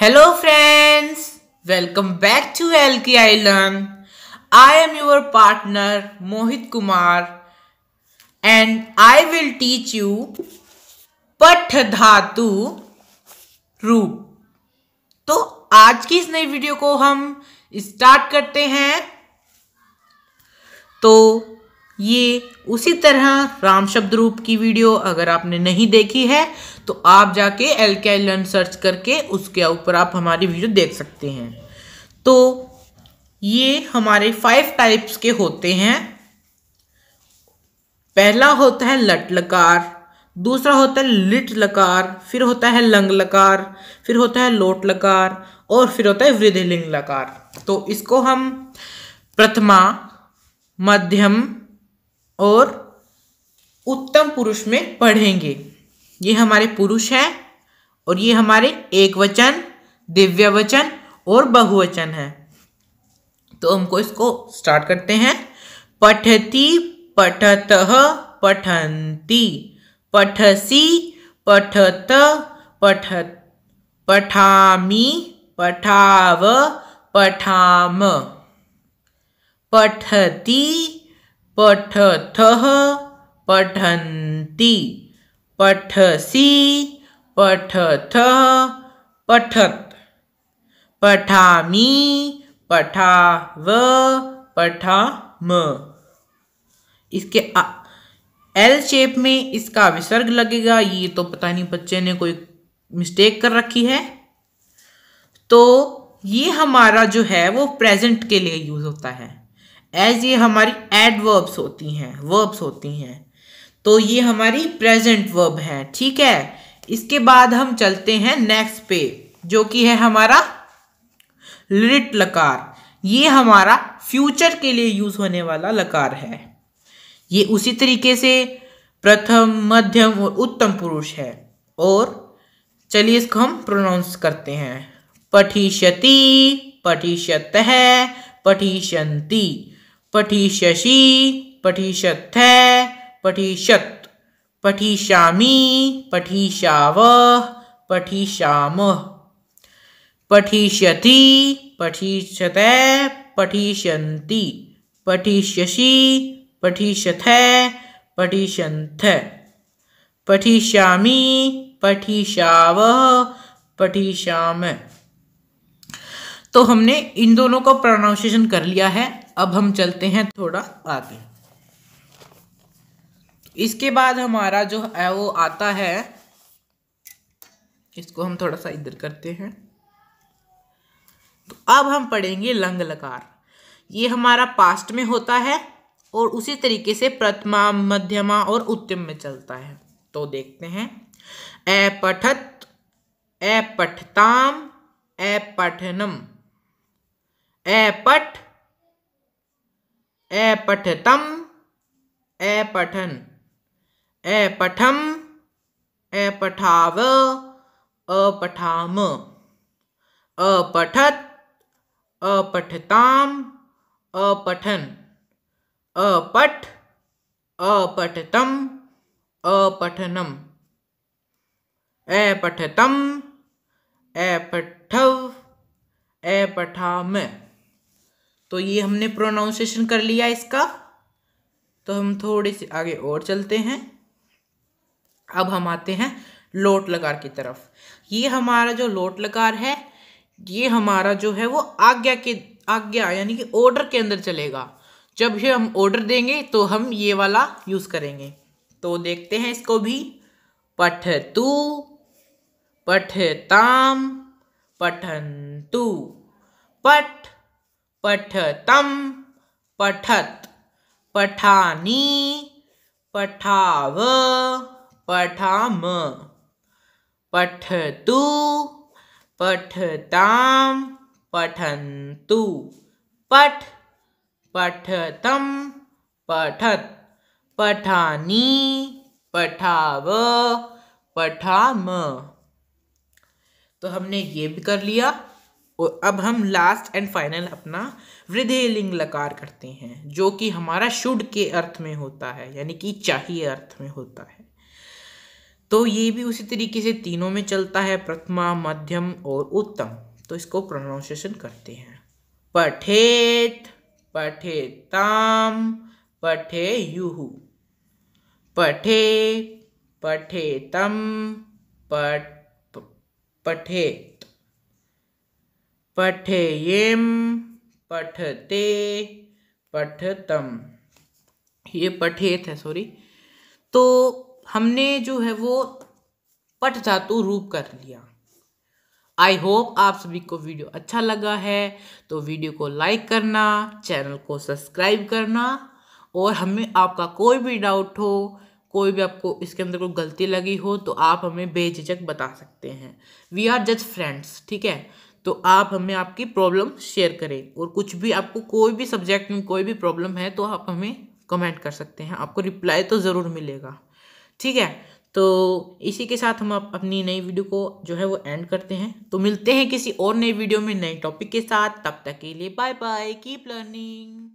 hello friends welcome back to L K I learn I am your partner Mohit Kumar and I will teach you पठ धातु रूप तो आज की इस नई वीडियो को हम स्टार्ट करते हैं तो ये उसी तरह राम शब्द रूप की वीडियो अगर आपने नहीं देखी है तो आप जाके एल के लर्न सर्च करके उसके ऊपर आप हमारी वीडियो देख सकते हैं तो ये हमारे फाइव टाइप्स के होते हैं पहला होता है लट लकार दूसरा होता है लिट लकार फिर होता है लंग लकार फिर होता है लोट लकार और फिर होता है वृद्धलिंग लकार तो इसको हम प्रथमा मध्यम और उत्तम पुरुष में पढ़ेंगे ये हमारे पुरुष हैं और ये हमारे एक वचन दिव्य वचन और बहुवचन है तो हमको इसको स्टार्ट करते हैं पठती पठत पठंती पठसी पठत पठ पठामी पठाव पठाम पठती पठथ पठन्ति पठसी पठथ पठत पठामी पठाव पठाम इसके एल शेप में इसका विसर्ग लगेगा ये तो पता नहीं बच्चे ने कोई मिस्टेक कर रखी है तो ये हमारा जो है वो प्रेजेंट के लिए यूज़ होता है एज ये हमारी एडवर्ब्स होती हैं वर्ब्स होती हैं तो ये हमारी प्रेजेंट वर्ब है ठीक है इसके बाद हम चलते हैं नेक्स्ट पे जो कि है हमारा लिट लकार ये हमारा फ्यूचर के लिए यूज होने वाला लकार है ये उसी तरीके से प्रथम मध्यम और उत्तम पुरुष है और चलिए इसको हम प्रोनाउंस करते हैं पठिष्यति पठिष्यत है पठिष्यंती पठिष्यसि पठिष्यथ पठिष्यत् पठिष्यामि पठिष्याव पठिष्याम पठिष्यति पठिष्यत पठिष्यन्ति पठिष्यसि पठिष्यथ पठिष्यन्थ पठिष्यामि पठिष्याव पठिष्याम तो हमने इन दोनों का प्रोनाउंसिएशन कर लिया है अब हम चलते हैं थोड़ा आगे इसके बाद हमारा जो है वो आता है इसको हम थोड़ा सा इधर करते हैं तो अब हम पढ़ेंगे लंग लकार ये हमारा पास्ट में होता है और उसी तरीके से प्रथमा मध्यमा और उत्तम में चलता है तो देखते हैं ए पठत ए पठताम ए पठनम ए पठ अपठतम अपठन अपठम अपठाव अपठाम अपठत अपठताम अपठन अपठ अपठतम अपठनम अपठतम अपठव अपठाम तो ये हमने प्रोनाउंसिएशन कर लिया इसका तो हम थोड़े से आगे और चलते हैं अब हम आते हैं लोट लकार की तरफ ये हमारा जो लोट लकार है ये हमारा जो है वो आज्ञा के आज्ञा यानी कि ऑर्डर के अंदर चलेगा जब ये हम ऑर्डर देंगे तो हम ये वाला यूज़ करेंगे तो देखते हैं इसको भी पठ तू पठन तू पठ पठतम पठत पठानी पठाव पठाम पठतु पठताम पठन्तु पठ पठतम पठत पठानी पठाव पठाम तो हमने ये भी कर लिया और अब हम लास्ट एंड फाइनल अपना वृद्धि लिंग लकार करते हैं जो कि हमारा शुड के अर्थ में होता है यानी कि चाहिए अर्थ में होता है तो ये भी उसी तरीके से तीनों में चलता है प्रथमा मध्यम और उत्तम तो इसको प्रोनाउंसिएशन करते हैं पठेत पठेताम पठे युहु पठे पठेतम पठ पठे पठेयम पठते पठतम ये पठेत है सॉरी तो हमने जो है वो पठ धातु रूप कर लिया आई होप आप सभी को वीडियो अच्छा लगा है तो वीडियो को लाइक करना चैनल को सब्सक्राइब करना और हमें आपका कोई भी डाउट हो कोई भी आपको इसके अंदर कोई गलती लगी हो तो आप हमें बेझिझक बता सकते हैं वी आर जस्ट फ्रेंड्स ठीक है तो आप हमें आपकी प्रॉब्लम शेयर करें और कुछ भी आपको कोई भी सब्जेक्ट में कोई भी प्रॉब्लम है तो आप हमें कमेंट कर सकते हैं आपको रिप्लाई तो ज़रूर मिलेगा ठीक है तो इसी के साथ हम आप अपनी नई वीडियो को जो है वो एंड करते हैं तो मिलते हैं किसी और नई वीडियो में नए टॉपिक के साथ तब तक के लिए बाय बाय कीप लर्निंग